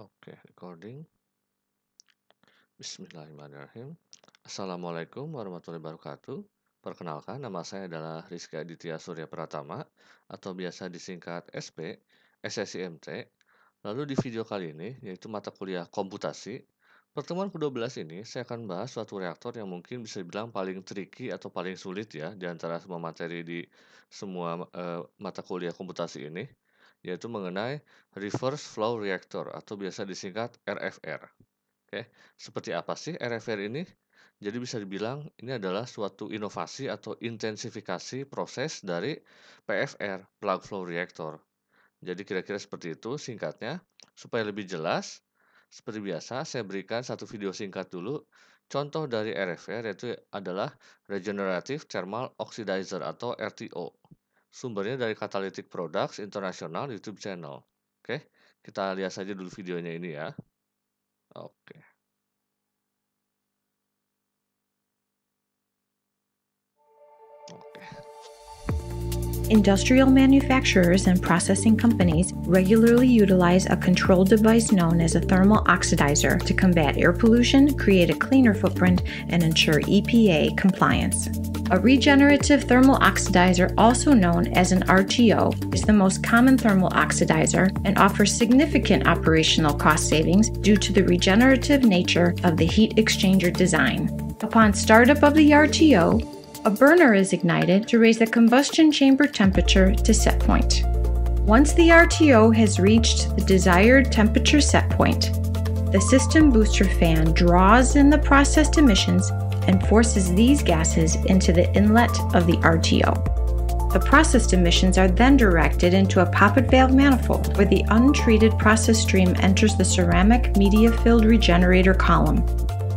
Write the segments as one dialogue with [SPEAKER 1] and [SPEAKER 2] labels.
[SPEAKER 1] Oke, recording. Bismillahirrahmanirrahim. Assalamualaikum warahmatullahi wabarakatuh. Perkenalkan, nama saya adalah Rizky Aditya Surya Pratama, atau biasa disingkat SP, SSIMT. Lalu di video kali ini, yaitu mata kuliah komputasi, pertemuan ke-12 ini saya akan bahas suatu reaktor yang mungkin bisa dibilang paling tricky atau paling sulit ya, di antara semua materi di semua uh, mata kuliah komputasi ini, yaitu mengenai reverse flow reactor atau biasa disingkat RFR. Oke, seperti apa sih RFR ini? Jadi bisa dibilang ini adalah suatu inovasi atau intensifikasi proses dari PFR, plug flow reactor. Jadi kira-kira seperti itu singkatnya. Supaya lebih jelas, seperti biasa saya berikan satu video singkat dulu. Contoh dari RFR yaitu adalah Regenerative Thermal Oxidizer atau RTO. Sumbernya dari Catalytic Products International YouTube channel. Oke, kita lihat saja dulu videonya ini ya. Oke.
[SPEAKER 2] industrial manufacturers and processing companies regularly utilize a control device known as a thermal oxidizer to combat air pollution, create a cleaner footprint, and ensure EPA compliance. A regenerative thermal oxidizer, also known as an RTO, is the most common thermal oxidizer and offers significant operational cost savings due to the regenerative nature of the heat exchanger design. Upon startup of the RTO, a burner is ignited to raise the combustion chamber temperature to set point. Once the RTO has reached the desired temperature set point, the system booster fan draws in the processed emissions and forces these gases into the inlet of the RTO. The processed emissions are then directed into a poppet valve manifold where the untreated process stream enters the ceramic media filled regenerator column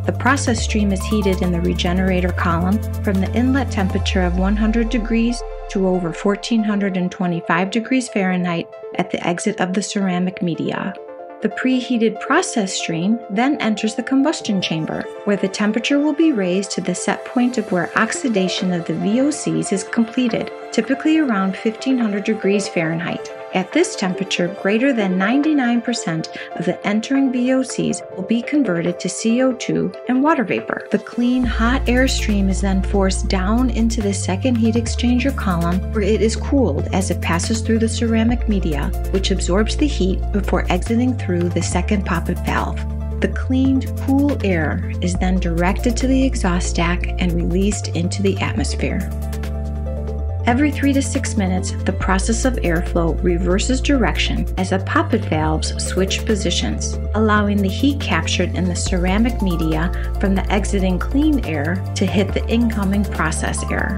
[SPEAKER 2] the process stream is heated in the regenerator column from the inlet temperature of 100 degrees to over 1425 degrees Fahrenheit at the exit of the ceramic media. The preheated process stream then enters the combustion chamber, where the temperature will be raised to the set point of where oxidation of the VOCs is completed, typically around 1500 degrees Fahrenheit. At this temperature, greater than 99% of the entering VOCs will be converted to CO2 and water vapor. The clean, hot air stream is then forced down into the second heat exchanger column where it is cooled as it passes through the ceramic media, which absorbs the heat before exiting through the second poppet valve. The cleaned, cool air is then directed to the exhaust stack and released into the atmosphere. Every three to six minutes, the process of airflow reverses direction as the poppet valves switch positions, allowing the heat captured in the ceramic media from the exiting clean air to hit the incoming process air.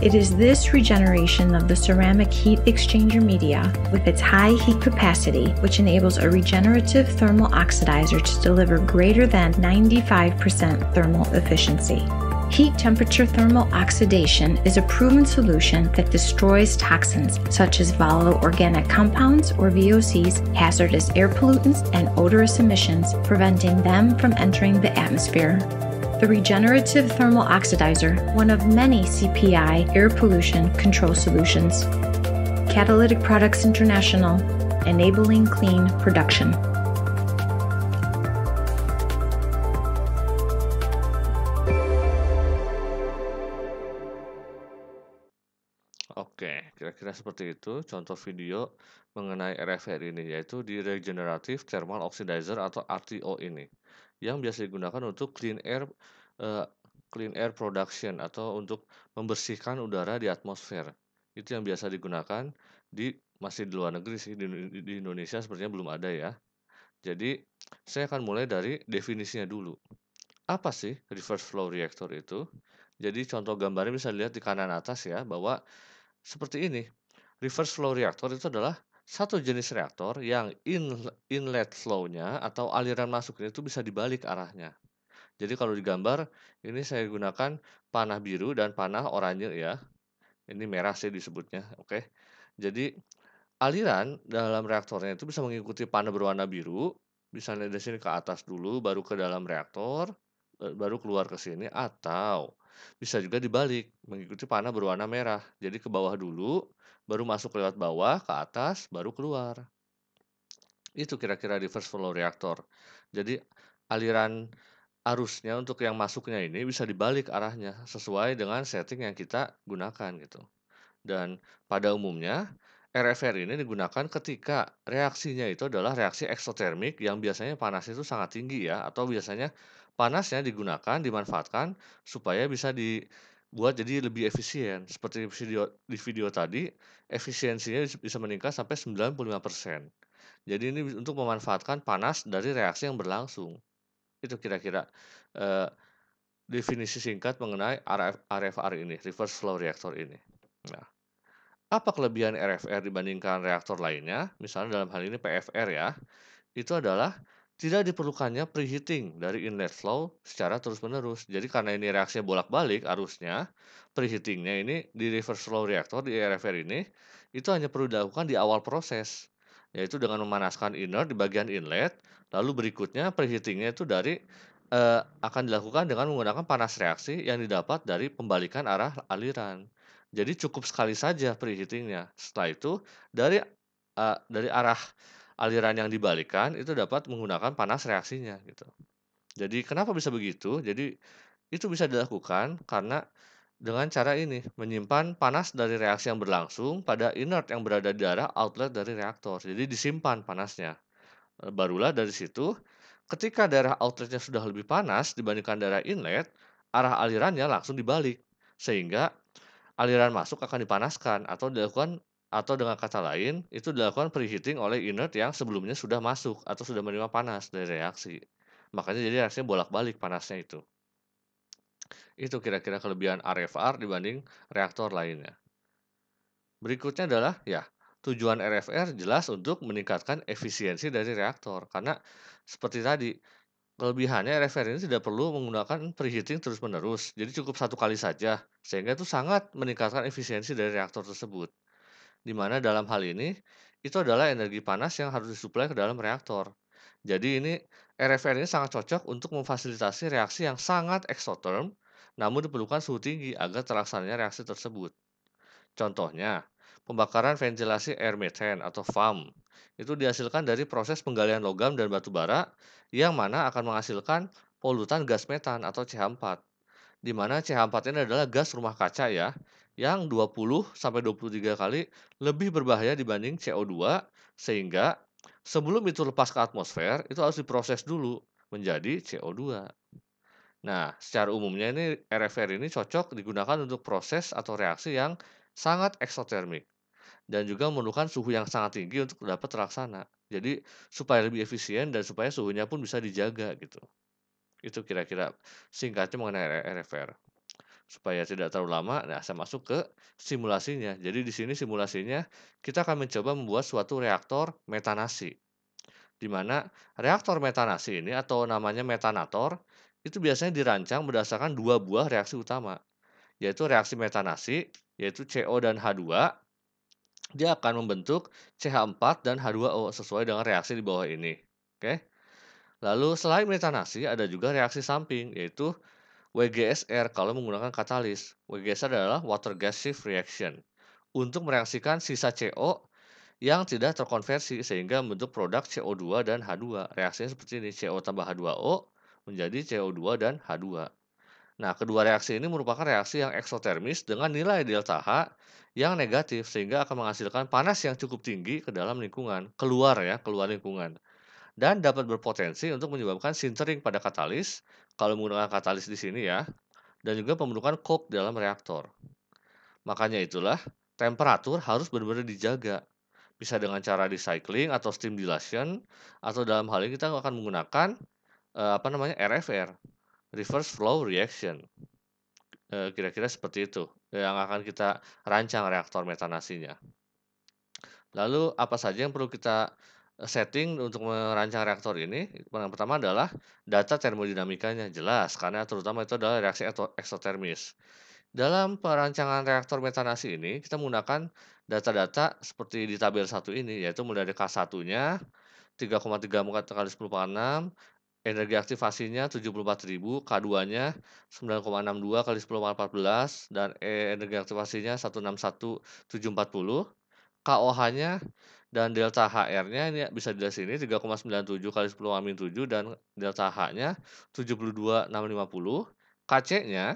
[SPEAKER 2] It is this regeneration of the ceramic heat exchanger media with its high heat capacity which enables a regenerative thermal oxidizer to deliver greater than 95% thermal efficiency. Heat temperature thermal oxidation is a proven solution that destroys toxins such as volatile organic compounds or VOCs, hazardous air pollutants, and odorous emissions, preventing them from entering the atmosphere. The Regenerative Thermal Oxidizer, one of many CPI air pollution control solutions. Catalytic Products International, enabling clean production.
[SPEAKER 1] seperti itu contoh video mengenai RFR ini yaitu di Regenerative Thermal Oxidizer atau RTO ini yang biasa digunakan untuk clean air uh, clean air production atau untuk membersihkan udara di atmosfer. Itu yang biasa digunakan di masih di luar negeri sih di, di Indonesia sepertinya belum ada ya. Jadi saya akan mulai dari definisinya dulu. Apa sih reverse flow reactor itu? Jadi contoh gambarnya bisa dilihat di kanan atas ya bahwa seperti ini reverse flow reactor itu adalah satu jenis reaktor yang inlet flow-nya atau aliran masuknya itu bisa dibalik arahnya. Jadi kalau digambar, ini saya gunakan panah biru dan panah oranye ya. Ini merah sih disebutnya, oke. Jadi aliran dalam reaktornya itu bisa mengikuti panah berwarna biru, misalnya dari sini ke atas dulu baru ke dalam reaktor, eh, baru keluar ke sini atau bisa juga dibalik mengikuti panah berwarna merah. Jadi ke bawah dulu, baru masuk lewat bawah ke atas, baru keluar. Itu kira-kira reverse flow reactor Jadi aliran arusnya untuk yang masuknya ini bisa dibalik arahnya sesuai dengan setting yang kita gunakan gitu. Dan pada umumnya RFR ini digunakan ketika reaksinya itu adalah reaksi eksotermik yang biasanya panas itu sangat tinggi ya atau biasanya panasnya digunakan dimanfaatkan supaya bisa di buat jadi lebih efisien. Seperti video, di video tadi, efisiensinya bisa meningkat sampai 95%. Jadi ini untuk memanfaatkan panas dari reaksi yang berlangsung. Itu kira-kira eh, definisi singkat mengenai RF, RFR ini, reverse flow reactor ini. Nah, apa kelebihan RFR dibandingkan reaktor lainnya? Misalnya dalam hal ini PFR ya. Itu adalah tidak diperlukannya preheating dari inlet flow secara terus-menerus. Jadi karena ini reaksi bolak-balik arusnya, preheatingnya ini di reverse flow reactor di RFR ini itu hanya perlu dilakukan di awal proses, yaitu dengan memanaskan inner di bagian inlet, lalu berikutnya preheatingnya itu dari eh, akan dilakukan dengan menggunakan panas reaksi yang didapat dari pembalikan arah aliran. Jadi cukup sekali saja preheatingnya. Setelah itu dari eh, dari arah aliran yang dibalikan itu dapat menggunakan panas reaksinya gitu. Jadi kenapa bisa begitu? Jadi itu bisa dilakukan karena dengan cara ini menyimpan panas dari reaksi yang berlangsung pada inert yang berada di daerah outlet dari reaktor. Jadi disimpan panasnya. E, barulah dari situ ketika daerah outletnya sudah lebih panas dibandingkan daerah inlet, arah alirannya langsung dibalik sehingga aliran masuk akan dipanaskan atau dilakukan atau dengan kata lain, itu dilakukan preheating oleh inert yang sebelumnya sudah masuk atau sudah menerima panas dari reaksi. Makanya jadi reaksinya bolak-balik panasnya itu. Itu kira-kira kelebihan RFR dibanding reaktor lainnya. Berikutnya adalah ya, tujuan RFR jelas untuk meningkatkan efisiensi dari reaktor karena seperti tadi kelebihannya RFR ini tidak perlu menggunakan preheating terus-menerus. Jadi cukup satu kali saja sehingga itu sangat meningkatkan efisiensi dari reaktor tersebut di mana dalam hal ini itu adalah energi panas yang harus disuplai ke dalam reaktor. Jadi ini RFR ini sangat cocok untuk memfasilitasi reaksi yang sangat eksoterm, namun diperlukan suhu tinggi agar terlaksananya reaksi tersebut. Contohnya, pembakaran ventilasi air methane atau FAM itu dihasilkan dari proses penggalian logam dan batu bara yang mana akan menghasilkan polutan gas metan atau CH4. Di mana CH4 ini adalah gas rumah kaca ya, yang 20 sampai 23 kali lebih berbahaya dibanding CO2 sehingga sebelum itu lepas ke atmosfer itu harus diproses dulu menjadi CO2. Nah, secara umumnya ini RFR ini cocok digunakan untuk proses atau reaksi yang sangat eksotermik dan juga memerlukan suhu yang sangat tinggi untuk dapat terlaksana. Jadi supaya lebih efisien dan supaya suhunya pun bisa dijaga gitu. Itu kira-kira singkatnya mengenai RFR supaya tidak terlalu lama. Nah, saya masuk ke simulasinya. Jadi di sini simulasinya kita akan mencoba membuat suatu reaktor metanasi. Di mana reaktor metanasi ini atau namanya metanator itu biasanya dirancang berdasarkan dua buah reaksi utama, yaitu reaksi metanasi yaitu CO dan H2 dia akan membentuk CH4 dan H2O sesuai dengan reaksi di bawah ini. Oke. Lalu selain metanasi ada juga reaksi samping yaitu WGSR kalau menggunakan katalis. WGSR adalah water gas shift reaction untuk mereaksikan sisa CO yang tidak terkonversi sehingga membentuk produk CO2 dan H2. Reaksinya seperti ini, CO tambah H2O menjadi CO2 dan H2. Nah, kedua reaksi ini merupakan reaksi yang eksotermis dengan nilai delta H yang negatif sehingga akan menghasilkan panas yang cukup tinggi ke dalam lingkungan, keluar ya, keluar lingkungan. Dan dapat berpotensi untuk menyebabkan sintering pada katalis kalau menggunakan katalis di sini ya, dan juga pembentukan coke dalam reaktor. Makanya itulah, temperatur harus benar-benar dijaga. Bisa dengan cara recycling atau steam dilation, atau dalam hal ini kita akan menggunakan eh, apa namanya RFR, reverse flow reaction. Eh, kira-kira eh, seperti itu yang akan kita rancang reaktor metanasinya. Lalu apa saja yang perlu kita setting untuk merancang reaktor ini yang pertama adalah data termodinamikanya jelas karena terutama itu adalah reaksi eksotermis. Dalam perancangan reaktor metanasi ini kita menggunakan data-data seperti di tabel satu ini yaitu mulai dari K1-nya 3,3 muka kali 10 pangkat 6, energi aktivasinya 74.000, K2-nya 9,62 kali 10 pangkat 14 dan e-, energi aktivasinya 161740, KOH-nya dan delta HR-nya ini bisa dilihat sini 3,97 kali 10 amin 7 dan delta H-nya 72,650. KC-nya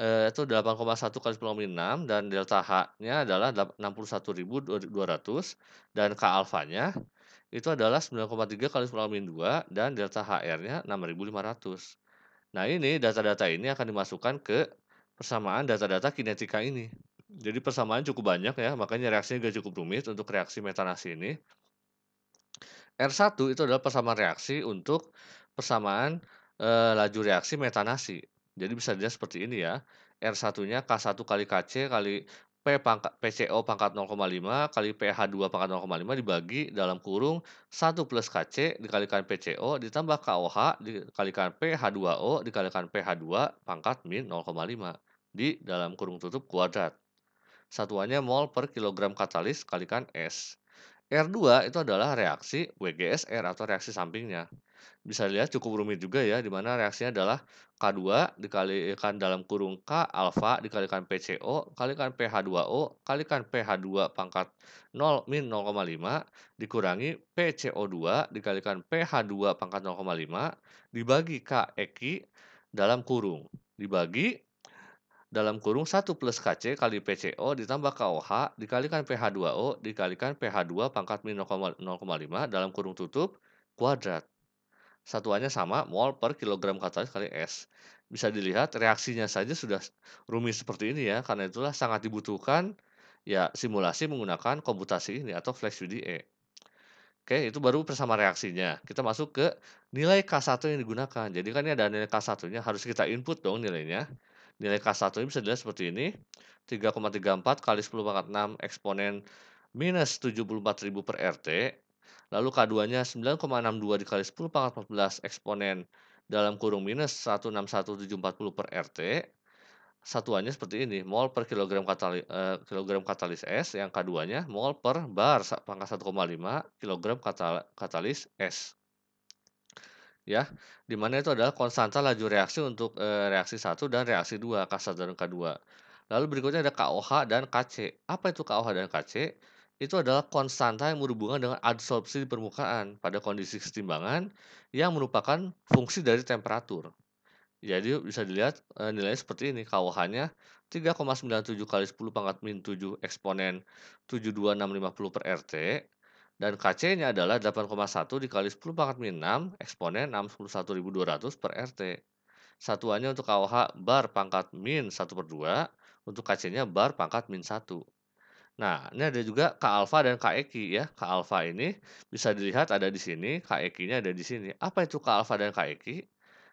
[SPEAKER 1] eh, itu 8,1 kali 10 amin 6 dan delta H-nya adalah 61.200 dan K alfanya itu adalah 9,3 kali 10 amin 2 dan delta HR-nya 6.500. Nah ini data-data ini akan dimasukkan ke persamaan data-data kinetika ini. Jadi persamaan cukup banyak ya, makanya reaksinya juga cukup rumit untuk reaksi metanasi ini. R1 itu adalah persamaan reaksi untuk persamaan e, laju reaksi metanasi. Jadi bisa dilihat seperti ini ya. R1-nya K1 kali KC kali P pangkat PCO pangkat 0,5 kali PH2 pangkat 0,5 dibagi dalam kurung 1 plus KC dikalikan PCO ditambah KOH dikalikan PH2O dikalikan PH2 pangkat min 0,5 di dalam kurung tutup kuadrat. Satuannya mol per kilogram katalis kalikan S. R2 itu adalah reaksi WGSR atau reaksi sampingnya. Bisa dilihat cukup rumit juga ya, di mana reaksinya adalah K2 dikalikan dalam kurung K alfa dikalikan PCO, kalikan PH2O, kalikan PH2 pangkat 0 min 0,5, dikurangi PCO2 dikalikan PH2 pangkat 0,5, dibagi K eki dalam kurung. Dibagi dalam kurung 1 plus KC kali PCO ditambah KOH dikalikan PH2O dikalikan PH2 pangkat min 0,5 dalam kurung tutup kuadrat. Satuannya sama mol per kilogram katalis kali S. Bisa dilihat reaksinya saja sudah rumit seperti ini ya, karena itulah sangat dibutuhkan ya simulasi menggunakan komputasi ini atau flash VDE. Oke, itu baru bersama reaksinya. Kita masuk ke nilai K1 yang digunakan. Jadi kan ini ada nilai K1-nya, harus kita input dong nilainya. Nilai K1 ini bisa dilihat seperti ini. 3,34 kali 10 pangkat 6 eksponen minus 74.000 per RT. Lalu K2-nya 9,62 dikali 10 pangkat 14 eksponen dalam kurung minus 161.740 per RT. Satuannya seperti ini, mol per kilogram, katali, eh, kilogram katalis S, yang k nya mol per bar pangkat 1,5 kilogram katal, katalis S ya, di mana itu adalah konstanta laju reaksi untuk e, reaksi satu dan reaksi dua K1 dan K2. Lalu berikutnya ada KOH dan KC. Apa itu KOH dan KC? Itu adalah konstanta yang berhubungan dengan adsorpsi di permukaan pada kondisi kesetimbangan yang merupakan fungsi dari temperatur. Jadi bisa dilihat e, nilainya seperti ini KOH-nya 3,97 kali 10 pangkat min 7 eksponen 72650 per RT dan KC-nya adalah 8,1 dikali 10 pangkat min 6 eksponen 61.200 per RT. Satuannya untuk KOH bar pangkat min 1 per 2, untuk KC-nya bar pangkat min 1. Nah, ini ada juga K alfa dan K eki ya. K alfa ini bisa dilihat ada di sini, K eki-nya ada di sini. Apa itu K alfa dan K eki?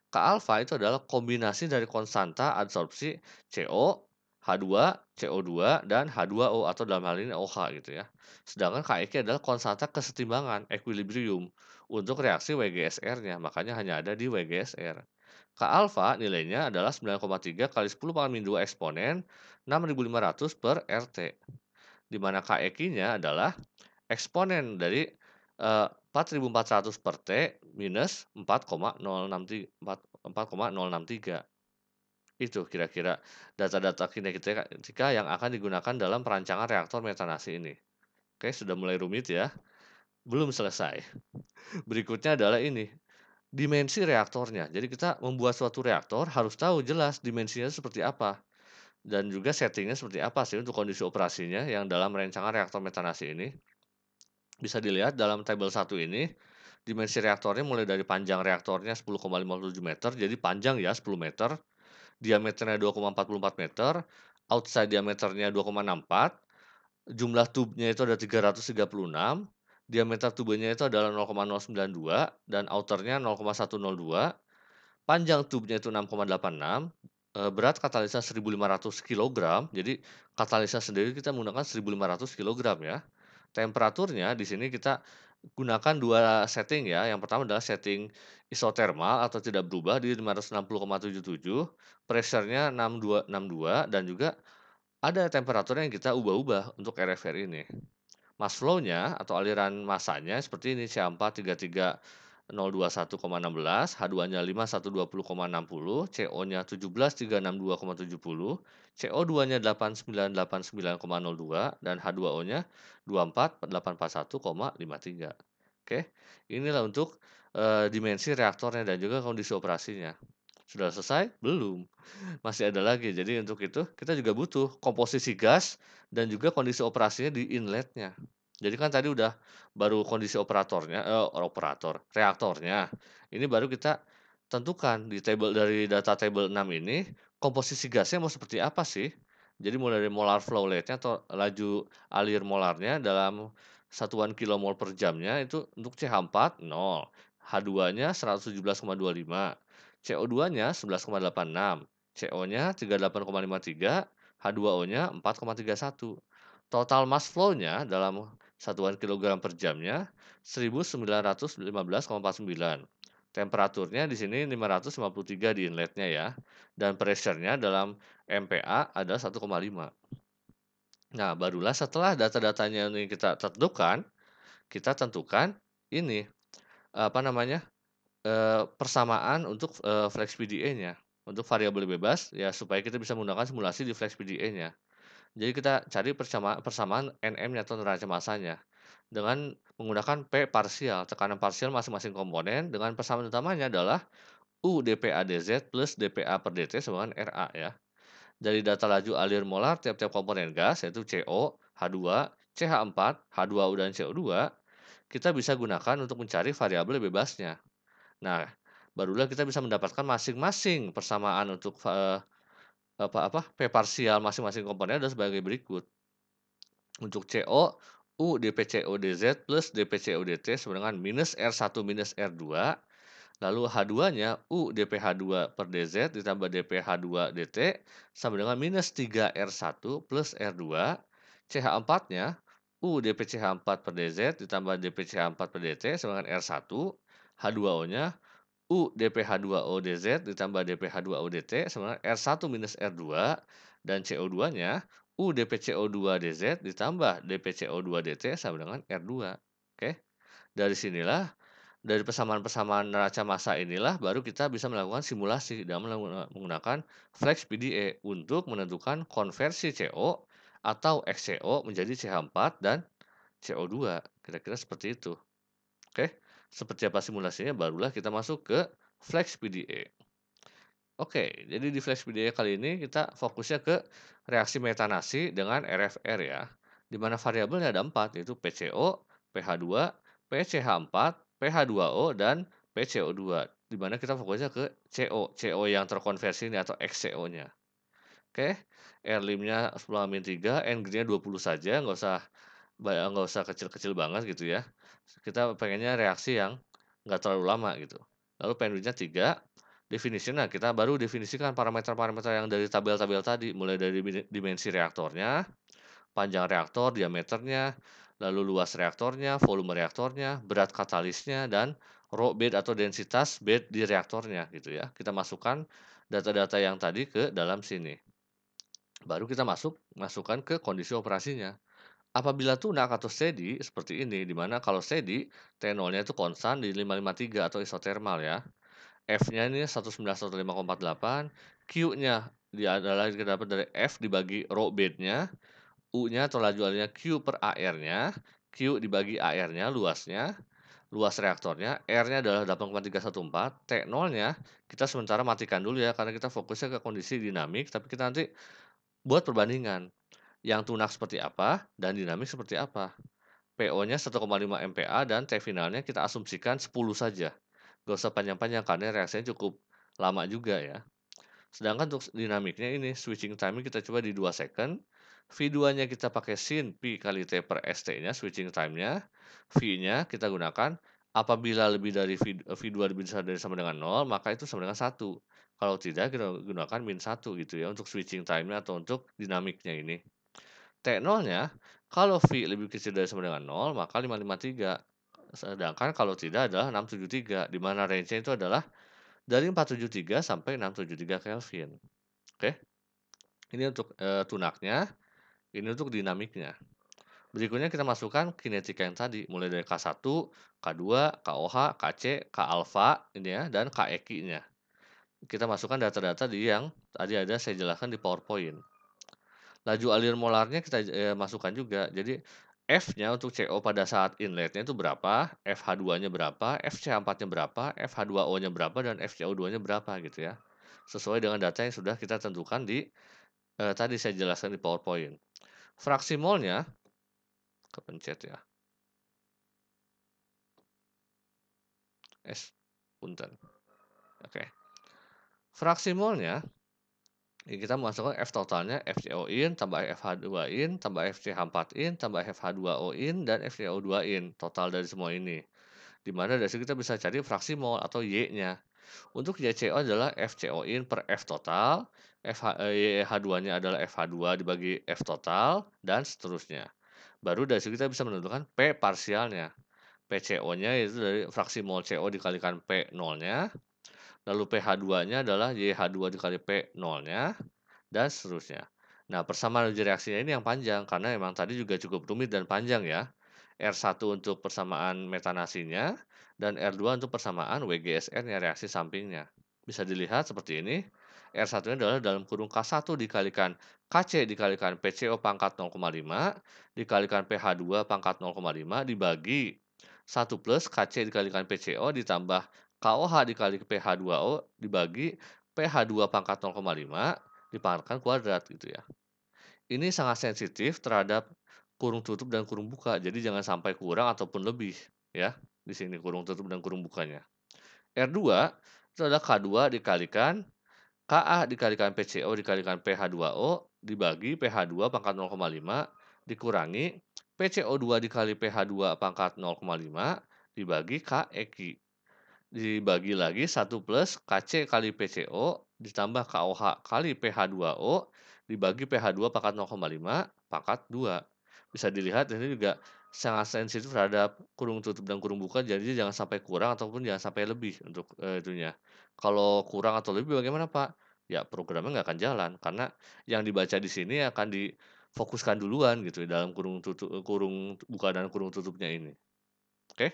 [SPEAKER 1] K alfa itu adalah kombinasi dari konstanta adsorpsi CO H2, CO2, dan H2O atau dalam hal ini OH gitu ya. Sedangkan KEK adalah konstanta kesetimbangan, equilibrium, untuk reaksi WGSR-nya, makanya hanya ada di WGSR. K alfa nilainya adalah 9,3 kali 10 pangkat min 2 eksponen 6500 per RT. Di mana KEK-nya adalah eksponen dari uh, eh, 4400 per T minus 4,063. 4,063. Itu kira-kira data-data kinetika yang akan digunakan dalam perancangan reaktor metanasi ini. Oke, sudah mulai rumit ya. Belum selesai. Berikutnya adalah ini, dimensi reaktornya. Jadi kita membuat suatu reaktor harus tahu jelas dimensinya seperti apa dan juga settingnya seperti apa sih untuk kondisi operasinya yang dalam rancangan reaktor metanasi ini. Bisa dilihat dalam tabel 1 ini, dimensi reaktornya mulai dari panjang reaktornya 10,57 meter, jadi panjang ya 10 meter diameternya 2,44 meter, outside diameternya 2,64, jumlah tubenya itu ada 336, diameter tubenya itu adalah 0,092 dan outernya 0,102, panjang tubenya itu 6,86, eh, berat katalisa 1500 kg, jadi katalisa sendiri kita menggunakan 1500 kg ya. Temperaturnya di sini kita Gunakan dua setting ya. Yang pertama adalah setting isotermal atau tidak berubah di 560,77, pressure-nya 6262 dan juga ada temperatur yang kita ubah-ubah untuk RFR ini. Mass flow-nya atau aliran masanya seperti ini C4 33 021,16, H2-nya 5120,60, CO-nya 17362,70, CO2-nya 8989,02, dan H2O-nya 24841,53. Oke, inilah untuk e, dimensi reaktornya dan juga kondisi operasinya. Sudah selesai? Belum. Masih ada lagi. Jadi untuk itu kita juga butuh komposisi gas dan juga kondisi operasinya di inletnya. Jadi kan tadi udah baru kondisi operatornya, eh, operator, reaktornya. Ini baru kita tentukan di table dari data table 6 ini komposisi gasnya mau seperti apa sih? Jadi mulai dari molar flow rate-nya atau laju alir molarnya dalam satuan kilomol per jamnya itu untuk CH4 0, H2-nya 117,25, CO2-nya 11,86, CO-nya 38,53, H2O-nya 4,31. Total mass flow-nya dalam satuan kilogram per jamnya 1915,49. Temperaturnya di sini 553 di inletnya ya. Dan pressure-nya dalam MPa adalah 1,5. Nah, barulah setelah data-datanya ini kita tentukan, kita tentukan ini apa namanya? Eh, persamaan untuk e, flex PDA-nya. Untuk variabel bebas ya supaya kita bisa menggunakan simulasi di flex PDA-nya. Jadi kita cari persamaan, NM-nya atau neraca masanya dengan menggunakan P parsial, tekanan parsial masing-masing komponen dengan persamaan utamanya adalah U dpa dz plus dPA per dt sama dengan RA ya. Dari data laju alir molar tiap-tiap komponen gas yaitu CO, H2, CH4, H2O dan CO2, kita bisa gunakan untuk mencari variabel bebasnya. Nah, barulah kita bisa mendapatkan masing-masing persamaan untuk uh, apa apa P parsial masing-masing komponen adalah sebagai berikut. Untuk CO, U DPCO DZ plus DPCO DT sama dengan minus R1 minus R2. Lalu H2-nya U DPH2 per DZ ditambah DPH2 DT sama dengan minus 3 R1 plus R2. CH4-nya U DPCH4 per DZ ditambah DPCH4 per DT sama dengan R1. H2O-nya U dph 2 o dz ditambah dph 2 o dt sama R1 minus R2 dan CO2-nya U DPCO2DZ ditambah DPCO2DT sama dengan R2. Oke. Dari sinilah dari persamaan-persamaan neraca massa inilah baru kita bisa melakukan simulasi dan menggunakan flex PDE untuk menentukan konversi CO atau XCO menjadi CH4 dan CO2. Kira-kira seperti itu. Oke. Seperti apa simulasinya, barulah kita masuk ke Flex PDA. Oke, jadi di Flex PDA kali ini kita fokusnya ke reaksi metanasi dengan RFR ya, di mana variabelnya ada empat, yaitu PCO, PH2, PCH4, PH2O, dan PCO2, di mana kita fokusnya ke CO, CO yang terkonversi ini atau XCO-nya. Oke, r R limnya 10 3, N nya 20 saja, nggak usah bayang eh, nggak usah kecil-kecil banget gitu ya. Kita pengennya reaksi yang nggak terlalu lama gitu. Lalu pendulinya tiga, definisinya kita baru definisikan parameter-parameter yang dari tabel-tabel tadi, mulai dari dimensi reaktornya, panjang reaktor, diameternya, lalu luas reaktornya, volume reaktornya, berat katalisnya, dan rho bed atau densitas bed di reaktornya gitu ya. Kita masukkan data-data yang tadi ke dalam sini. Baru kita masuk, masukkan ke kondisi operasinya. Apabila tunak atau steady seperti ini, di mana kalau steady T0-nya itu konstan di 553 atau isotermal ya. F-nya ini 191.548, Q-nya adalah kita dapat dari F dibagi rho bed-nya, U-nya atau laju alirnya Q per AR-nya, Q dibagi AR-nya luasnya, luas reaktornya, R-nya adalah 8,314, T0-nya kita sementara matikan dulu ya, karena kita fokusnya ke kondisi dinamik, tapi kita nanti buat perbandingan yang tunak seperti apa dan dinamik seperti apa. PO-nya 1,5 MPa dan T finalnya kita asumsikan 10 saja. Gak usah panjang-panjang karena reaksinya cukup lama juga ya. Sedangkan untuk dinamiknya ini, switching time kita coba di 2 second. V2-nya kita pakai sin P kali T per ST-nya, switching time-nya. V-nya kita gunakan apabila lebih dari V, eh, V2 lebih besar dari sama dengan 0, maka itu sama dengan 1. Kalau tidak, kita gunakan min 1 gitu ya untuk switching time-nya atau untuk dinamiknya ini. T0-nya kalau V lebih kecil dari sama dengan 0, maka 553. Sedangkan kalau tidak adalah 673, di mana range-nya itu adalah dari 473 sampai 673 Kelvin. Oke. Ini untuk e, tunaknya, ini untuk dinamiknya. Berikutnya kita masukkan kinetika yang tadi, mulai dari K1, K2, KOH, KC, K alfa ini ya dan KEQ-nya. Kita masukkan data-data di yang tadi ada saya jelaskan di PowerPoint laju alir molarnya kita e, masukkan juga. Jadi F-nya untuk CO pada saat inletnya itu berapa, FH2-nya berapa, FCH4-nya berapa, FH2O-nya berapa, dan FCO2-nya berapa gitu ya. Sesuai dengan data yang sudah kita tentukan di e, tadi saya jelaskan di PowerPoint. Fraksi molnya kepencet ya. S punten. Oke. Okay. Fraksi molnya ya kita masukkan F totalnya FCO in tambah FH2 in tambah FCH4 in tambah FH2O in dan FCO2 in total dari semua ini dimana dari sini kita bisa cari fraksi mol atau Y-nya untuk YCO adalah FCO in per F total FH, eh, YH2-nya adalah FH2 dibagi F total dan seterusnya baru dari sini kita bisa menentukan P parsialnya PCO-nya itu dari fraksi mol CO dikalikan P 0 nya Lalu pH2-nya adalah YH2 dikali P0-nya, dan seterusnya. Nah, persamaan uji reaksinya ini yang panjang, karena memang tadi juga cukup rumit dan panjang ya. R1 untuk persamaan metanasinya, dan R2 untuk persamaan WGSN nya reaksi sampingnya. Bisa dilihat seperti ini. R1-nya adalah dalam kurung K1 dikalikan KC dikalikan PCO pangkat 0,5 dikalikan pH2 pangkat 0,5 dibagi 1 plus KC dikalikan PCO ditambah KOH dikali pH 2O dibagi pH 2 pangkat 0,5 dipangkatkan kuadrat gitu ya. Ini sangat sensitif terhadap kurung tutup dan kurung buka. Jadi jangan sampai kurang ataupun lebih ya. Di sini kurung tutup dan kurung bukanya. R2 itu adalah K2 dikalikan KA dikalikan PCO dikalikan PH2O dibagi PH2 pangkat 0,5 dikurangi PCO2 dikali PH2 pangkat 0,5 dibagi KEQ Dibagi lagi 1 plus KC kali PCO ditambah KOH kali PH2O dibagi PH2 pangkat 0,5 pangkat 2. Bisa dilihat ini juga sangat sensitif terhadap kurung tutup dan kurung buka jadi jangan sampai kurang ataupun jangan sampai lebih untuk eh, itunya kalau kurang atau lebih bagaimana pak ya programnya nggak akan jalan karena yang dibaca di sini akan difokuskan duluan gitu dalam kurung tutup kurung buka dan kurung tutupnya ini oke okay?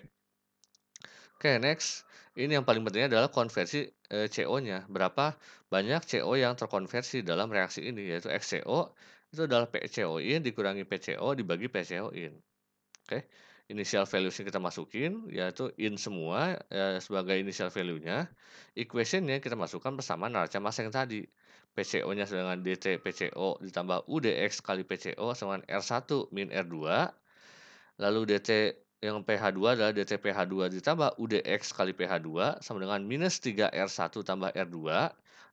[SPEAKER 1] Oke, next. Ini yang paling penting adalah konversi eh, CO-nya. Berapa banyak CO yang terkonversi dalam reaksi ini, yaitu XCO itu adalah PCO-in dikurangi PCO dibagi PCO-in. Oke, initial value-nya kita masukin, yaitu in semua eh, sebagai initial value-nya. Equation-nya kita masukkan bersama neraca massa yang tadi. PCO-nya dengan DT PCO ditambah UDX kali PCO sama R1 min R2. Lalu DT yang PH2 adalah DT PH2 ditambah UDX kali PH2 sama dengan minus 3 R1 tambah R2.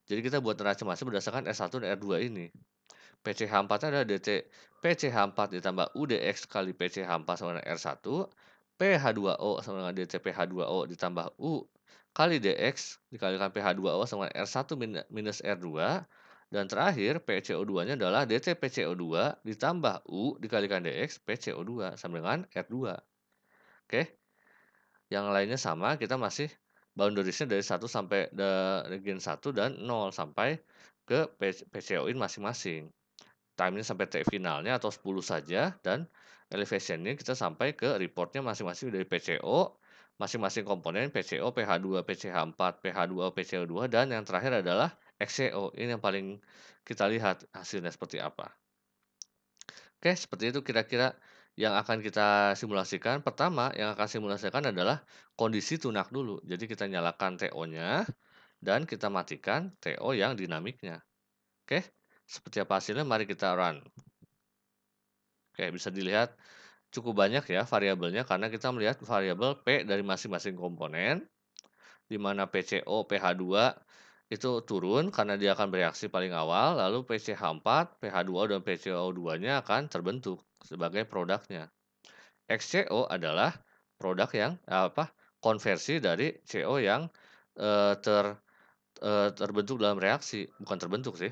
[SPEAKER 1] Jadi kita buat neraca masa berdasarkan R1 dan R2 ini. PCH4 adalah DT PCH4 ditambah UDX kali PCH4 sama dengan R1. PH2O sama dengan DT PH2O ditambah U kali DX dikalikan PH2O sama dengan R1 minus R2. Dan terakhir, PCO2-nya adalah DT PCO2 ditambah U dikalikan DX PCO2 sama dengan R2. Oke. Yang lainnya sama, kita masih boundaries-nya dari 1 sampai gen 1 dan 0 sampai ke PCO-in masing-masing. Time-nya sampai T finalnya atau 10 saja dan elevation-nya kita sampai ke reportnya masing-masing dari PCO, masing-masing komponen PCO, PH2, PCH4, PH2, PCO2, dan yang terakhir adalah XCO. Ini yang paling kita lihat hasilnya seperti apa. Oke, seperti itu kira-kira yang akan kita simulasikan pertama yang akan simulasikan adalah kondisi tunak dulu. Jadi kita nyalakan TO-nya dan kita matikan TO yang dinamiknya. Oke, seperti apa hasilnya mari kita run. Oke, bisa dilihat cukup banyak ya variabelnya karena kita melihat variabel P dari masing-masing komponen di mana PCO PH2 itu turun karena dia akan bereaksi paling awal lalu PCH4, PH2 dan PCO2-nya akan terbentuk sebagai produknya. XCO adalah produk yang apa? konversi dari CO yang e, ter e, terbentuk dalam reaksi, bukan terbentuk sih.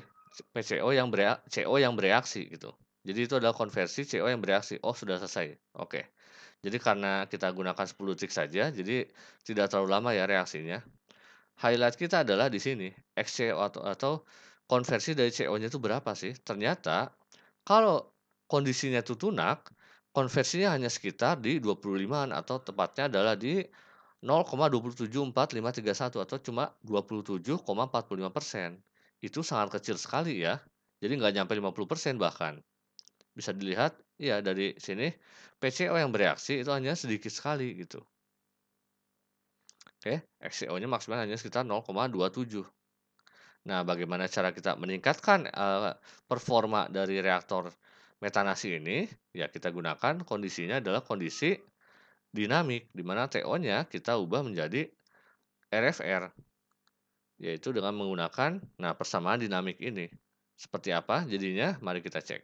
[SPEAKER 1] CO yang bereak CO yang bereaksi gitu. Jadi itu adalah konversi CO yang bereaksi. Oh, sudah selesai. Oke. Jadi karena kita gunakan 10 detik saja, jadi tidak terlalu lama ya reaksinya. Highlight kita adalah di sini, XCO atau, atau konversi dari CO-nya itu berapa sih? Ternyata kalau kondisinya itu tunak, konversinya hanya sekitar di 25-an atau tepatnya adalah di 0,274531 atau cuma 27,45 persen. Itu sangat kecil sekali ya. Jadi nggak nyampe 50 persen bahkan. Bisa dilihat ya dari sini PCO yang bereaksi itu hanya sedikit sekali gitu. Oke, XCO-nya maksimal hanya sekitar 0,27. Nah, bagaimana cara kita meningkatkan uh, performa dari reaktor metanasi ini ya kita gunakan kondisinya adalah kondisi dinamik di mana TO-nya kita ubah menjadi RFR yaitu dengan menggunakan nah persamaan dinamik ini. Seperti apa jadinya? Mari kita cek.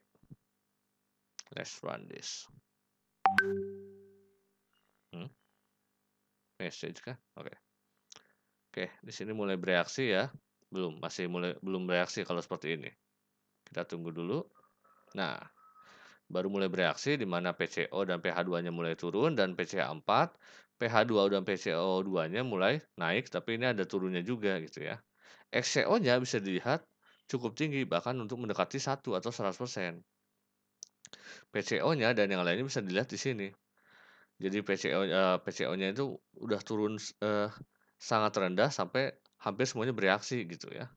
[SPEAKER 1] Let's run this. Hmm? Message kah? Oke. Okay. Oke, okay, di sini mulai bereaksi ya. Belum, masih mulai belum bereaksi kalau seperti ini. Kita tunggu dulu. Nah, baru mulai bereaksi di mana PCO dan pH2-nya mulai turun dan pca 4 pH2 dan PCO2-nya mulai naik tapi ini ada turunnya juga gitu ya. XCO-nya bisa dilihat cukup tinggi bahkan untuk mendekati 1 atau 100%. PCO-nya dan yang lainnya bisa dilihat di sini. Jadi PCO uh, eh, PCO-nya itu udah turun uh, sangat rendah sampai hampir semuanya bereaksi gitu ya.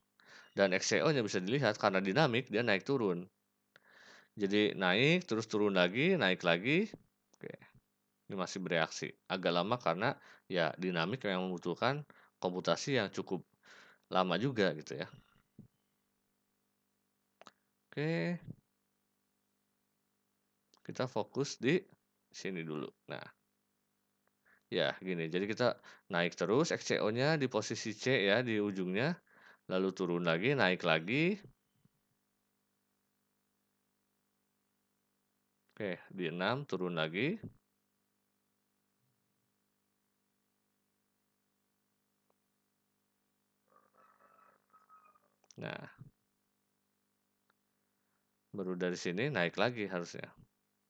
[SPEAKER 1] Dan XCO-nya bisa dilihat karena dinamik dia naik turun. Jadi naik, terus turun lagi, naik lagi. Oke. Ini masih bereaksi. Agak lama karena ya dinamik yang membutuhkan komputasi yang cukup lama juga gitu ya. Oke. Kita fokus di sini dulu. Nah. Ya, gini. Jadi kita naik terus XCO-nya di posisi C ya di ujungnya, lalu turun lagi, naik lagi. Oke, di 6 turun lagi. Nah. Baru dari sini naik lagi harusnya.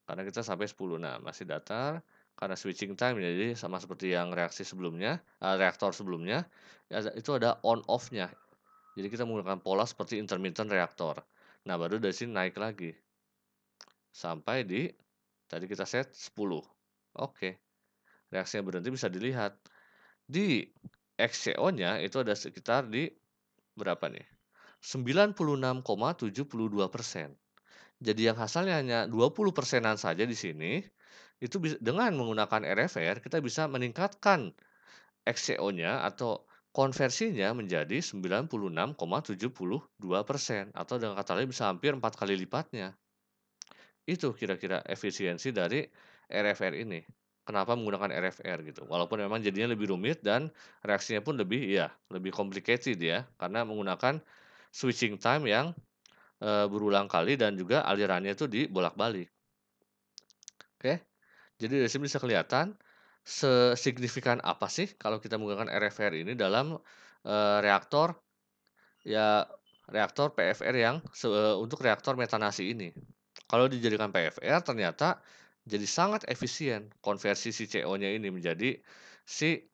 [SPEAKER 1] Karena kita sampai 10. Nah, masih datar karena switching time jadi sama seperti yang reaksi sebelumnya, uh, reaktor sebelumnya ya, itu ada on off-nya. Jadi kita menggunakan pola seperti intermittent reaktor. Nah, baru dari sini naik lagi sampai di tadi kita set 10. Oke. Reaksi yang berhenti bisa dilihat. Di XCO-nya itu ada sekitar di berapa nih? 96,72 persen. Jadi yang hasilnya hanya 20 persenan saja di sini, itu bisa, dengan menggunakan RFR kita bisa meningkatkan XCO-nya atau konversinya menjadi 96,72 persen atau dengan kata lain bisa hampir empat kali lipatnya itu kira-kira efisiensi dari RFR ini. Kenapa menggunakan RFR gitu? Walaupun memang jadinya lebih rumit dan reaksinya pun lebih ya lebih complicated ya karena menggunakan switching time yang e, berulang kali dan juga alirannya itu dibolak-balik. Oke. Jadi dari sini bisa kelihatan sesignifikan apa sih kalau kita menggunakan RFR ini dalam e, reaktor ya reaktor PFR yang e, untuk reaktor metanasi ini. Kalau dijadikan PFR ternyata jadi sangat efisien konversi si CO-nya ini menjadi si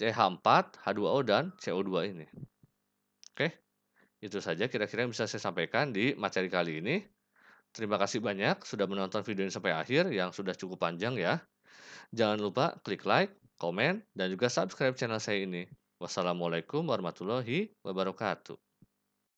[SPEAKER 1] CH4, H2O dan CO2 ini. Oke. Itu saja kira-kira yang bisa saya sampaikan di materi kali ini. Terima kasih banyak sudah menonton video ini sampai akhir yang sudah cukup panjang ya. Jangan lupa klik like, komen, dan juga subscribe channel saya ini. Wassalamualaikum warahmatullahi wabarakatuh.